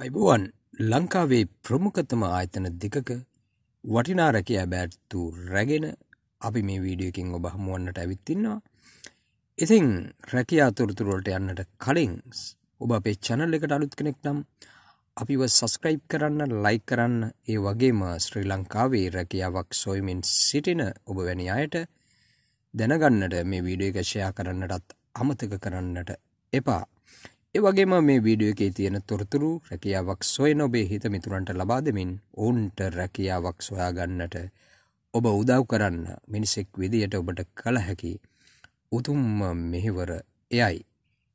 අයිබුවන් ලංකාවේ ප්‍රමුඛතම ආයතන දෙකක වටිනා රැකයා බෑත්තු රැගෙන අපි මේ වීඩියකින් ඔබ හමුවන්නට ඇවිත්තින්නවා ඉතින් රැකයා තුොරතුරුවලට යන්නට කලින් ඔබ අපේ චැනල් එකට අලුත් කෙනෙක් නම් අපිව සස්ක්‍රයිප් කරන්න ලයි කරන්න ඒ වගේම ශ්‍රී ලංකාවේ රැකියාවක් සොයමින් සිටින ඔබ වැනි අයට දැනගන්නට මේ වීඩියකශයා කරන්නටත් අමතක කරන්නට එපා වගේම මේ වීඩියෝ එකේ තියෙන තොරතුරු රැකියාවක් සොයන ඔබේ හිත මිතුරන්ට ලබා දෙමින් ඔවුන්ට රැකියාවක් සොයාගන්නට ඔබ උදව් කරන්න මිනිසෙක් විදියට ඔබට කළ හැකි උතුම්ම මෙහිවර එයයි.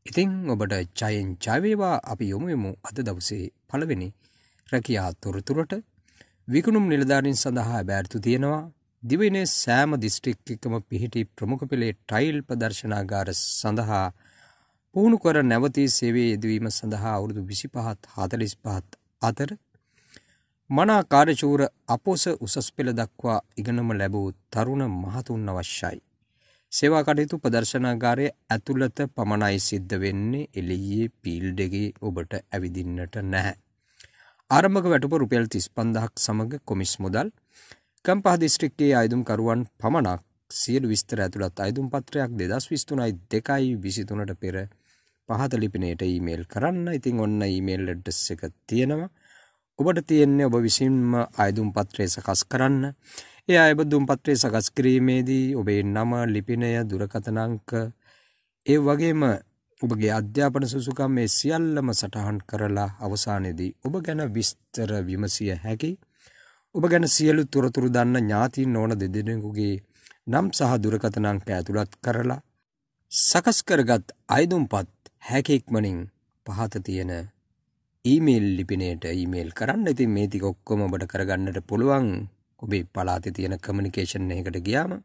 ඉතිං ඔබට චයෙන් චයවේවා අපි යොමුයමු අද දවසේ පළවෙනි රැකයා තොරතුරට විකුණුම් නිලධාරින් සඳහා බෑර්තු තියෙනවා දිවනේ සෑම දිස්ට්‍රික්කම පිහිටි ප්‍රමුඛ පෙළේ ටයිල් ප්‍රදර්ශනාගාර සඳහා පුහුණු කර නැවතී සේවේ යෙදවීම සඳහා අවුරුදු විසි පහත් හතලිස් පහත් අතර මනා කාරචූර අපෝස උසස් පෙළ දක්වා ඉගෙනම ලැබූ තරුණ මහතුන්න අවශ්‍යයි. සේවා කටයුතු ප්‍රදර්ශනාගාරය ඇතුළත පමණයි සිද්ධ වෙන්නේ එලෙයේ පීල්ඩගේ ඔබට ඇවිදින්නට නැහැ. ආරම්භක වැටුප රුපියල් තිස් පන්දහක් සමඟ කොමිස් මුදල් කම්පහ දිස්ත්‍රික්කයේ අයදුම්කරුවන් පමණක් සියලු විස්තර ඇතුළත් අයදුම් පත්‍රයක් දෙදස් විස්තුනයි දෙකයි විසිතුනට පෙර පහත ලිපිනයට ඊමේල් කරන්න ඉතිං ඔන්න ඊමේල් ඩස් එක තියෙනවා ඔබට තියෙන්නේ ඔබ විසින්ම අයදුම් පත්‍රය සකස් කරන්න ඒ අයබදුම් පත්‍රය සකස් කිරීමේදී ඔබේ නම ලිපිනය දුරකතනංක ඒ වගේම ඔබගේ අධ්‍යාපන සුසුකම් මේ සියල්ලම සටහන් කරලා අවසානයේදී ඔබ ගැන විස්තර විමසිය හැකි ඔබ ගැන සියලු තොරතුරු දන්න ඥාතීන් ඕන දෙදෙනෙකුගේ නම් සහ දුරකතනංක ඇතුළත් කරලා සකස් කරගත් අයදුම්පත් හැකෙක්මනින් පහත තියෙන ඊමේල් ලිපිනයට ඊමේල් කරන්න ඉතින් මේ ටික ඔක්කොම ඔබට කරගන්නට පුළුවන් ඔබේ පලාතේ තියෙන කමියුනිකේෂන් එකකට ගියාම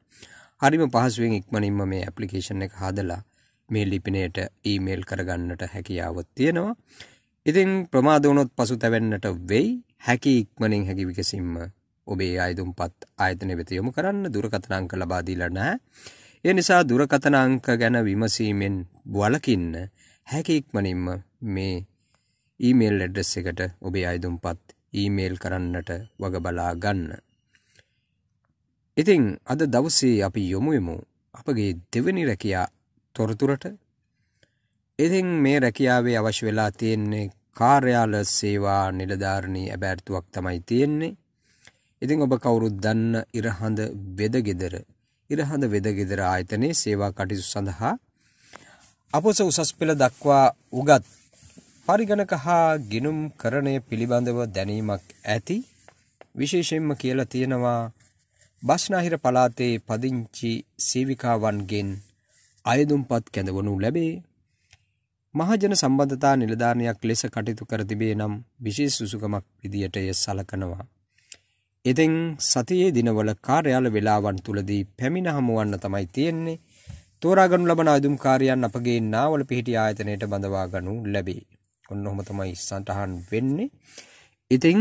හරිම පහසුවෙන් ඉක්මනින්ම මේ ඇප්ලිකේෂන් එක හදලා මේ ලිපිනයට ඊමේල් කරගන්නට හැකියාව තියෙනවා. ඉතින් ප්‍රමාද වුණොත් පසුතැවෙන්නට වෙයි. හැකි ඉක්මනින් හැකි විකසින්ම ඔබේ ආයුධම්පත් ආයතන වෙත යොමු කරන්න දුරකථන අංක ලබා දීලා නැහැ. ඒ නිසා දුරකථන අංක ගැන විමසීමෙන් වළකින්න හැකික්මනින්ම මේ ඊමේල් ඇඩ්‍රස් එකට ඔබේ අයදුම්පත් ඊමේල් කරන්නට වගබලා ගන්න. ඉතිං අද දවසේ අපි යොමුයමු අපගේ දෙවනි රැකයා තොරතුරට ඉතිං මේ රැකියාවේ අවශ්‍ය වෙලා තියෙන්නේ කාර්යාල සේවා නිලධාරණී ඇබැර්තුවක් තමයි තියෙන්නේ. ඉතිං ඔබ කවුරුත් දන්න ඉරහඳ වෙදගෙදර ඉරහඳ වෙදගෙදර ආයතනයේ සේවා කටයුතු සඳහා අපොස උසස් පෙළ දක්වා උගත් පරිගණක හා ගිනුම් කරණය පිළිබඳව දැනීමක් ඇති විශේෂයෙන්ම කියලා තියෙනවා බස්නාහිර පළාතේ පදිංචි සේවිකාවන්ගෙන් අයදුම්පත් කැඳවනු ලැබේ මහජන සම්බන්ධතා නිලධාරණයක් ලෙස කටයුතු කර තිබේ නම් විශේෂ සුසුකමක් විදියට එය සලකනවා එතෙන් සතියේ දිනවල කාර්යාල වේලාවන් තුලදී පැමිණ හමුවන්න තමයි තියෙන්නේ තෝරාගනු ලබන අයදුම් කාර්යයන් අපගේ නාවල පිහිටි ආයතනයට බඳවා ගනු ලැබේ. ඔන්න ඔහොම තමයි සටහන් වෙන්නේ. ඉතින්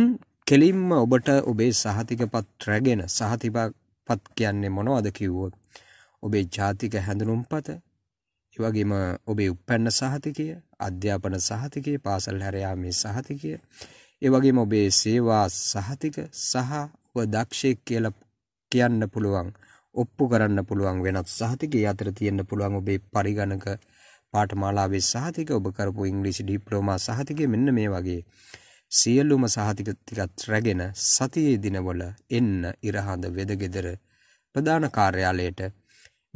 කෙලින්ම ඔබට ඔබේ සහතිකපත් රැගෙන සහතිකපත් කියන්නේ මොනවද කිව්වොත් ඔබේ ජාතික හැඳුනුම්පත ඒ වගේම ඔබේ උපැන්න සහතිකය, අධ්‍යාපන සහතිකය, පාසල් හැර යාමේ සහතිකය, ඒ වගේම ඔබේ සේවා සහතික සහ ඔබ දක්ෂයෙක් කියලා කියන්න පුළුවන් ඔප්පු කරන්න පුළුවන් වෙනත් සහතිකයේ අතර තියෙන්න පුළුවන් ඔබේ පරිගණක පාඨමාලාවේ සහතික ඔබ කරපු ඉංග්‍රීසි ඩිප්ලෝමා සහතිකය මෙන්න මේ වගේ සියලුම සහතික ටිකත් රැගෙන සතියේ දිනවල එන්න ඉරහඳ වෙදගෙදර ප්‍රධාන කාර්යාලයට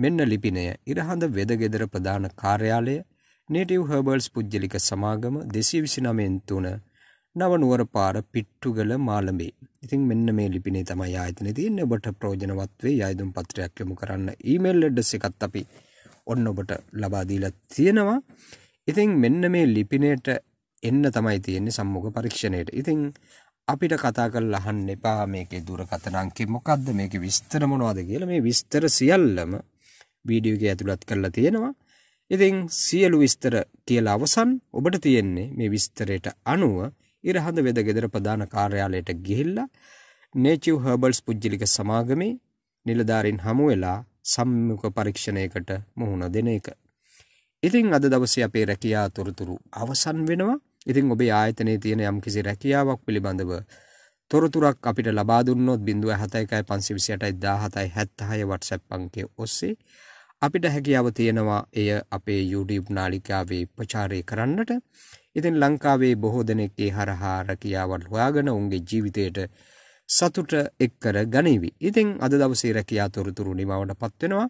මෙන්න ලිපිනය ඉරහඳ වෙදගෙදර ප්‍රධාන කාර්යාලය නේටිව් හර්බල්ස් පුද්ගලික සමාගම 229 3 නවනුවර පාර පිට්ටුගල මාලඹේ. ඉතින් මෙන්න මේ ලිපිනේ තමයි ආයතනේ තියෙන්නේ. ඔබට ප්‍රයෝජනවත් වේ යයිදුම් පත්‍රයක් යොමු කරන්න ඊමේල් ඇඩ්‍රස් එකත් අපි ඔන්න ඔබට ලබා දීලා තියෙනවා. ඉතින් මෙන්න මේ ලිපිනේට එන්න තමයි තියෙන්නේ සම්මුඛ පරීක්ෂණයට. ඉතින් අපිට කතා කරලා අහන්න එපා මේකේ දුරකථන අංකය මොකද්ද මේකේ විස්තර මොනවද කියලා මේ විස්තර සියල්ලම වීඩියෝ එකේ ඇතුළත් කරලා තියෙනවා. ඉතින් සියලු විස්තර කියලා අවසන් ඔබට තියෙන්නේ මේ විස්තරයට අනුව ඉරහඳ වෙද ගෙදර ප්‍රධාන කාර්යාලයට ගිහිල්ලා නේචිව් හර්බල්ස් පුජ්ජලික සමාගමේ නිලධාරීන් හමු වෙලා සම්මුඛ පරීක්ෂණයකට මුහුණ දෙන එක. ඉතින් අද දවසේ අපේ රැකියා තොරතුරු අවසන් වෙනවා. ඉතින් ඔබේ ආයතනයේ තියෙන යම්කිසි රැකියාවක් පිළිබඳව තොරතුරක් අපිට ලබා දුන්නොත් 07152281776 WhatsApp අංකය ඔස්සේ අපිට හැකියාව තියෙනවා එය අපේ YouTube නාලිකාවේ ප්‍රචාරය කරන්නට. ඉතින් ලංකාවේ බොහෝ දෙනෙක් ඒ හරහා රැකියාවල් හොයාගෙන ඔවුන්ගේ ජීවිතයට සතුට එක් කර ගනීවි. ඉතින් අද දවසේ රැකියා තොරතුරු නිමවටපත් වෙනවා.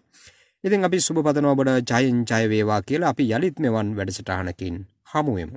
ඉතින් අපි සුබ පතන ඔබට ජයෙන් ජය වේවා කියලා අපි යලිත් මෙවන් වැඩසටහනකින් හමු වෙමු.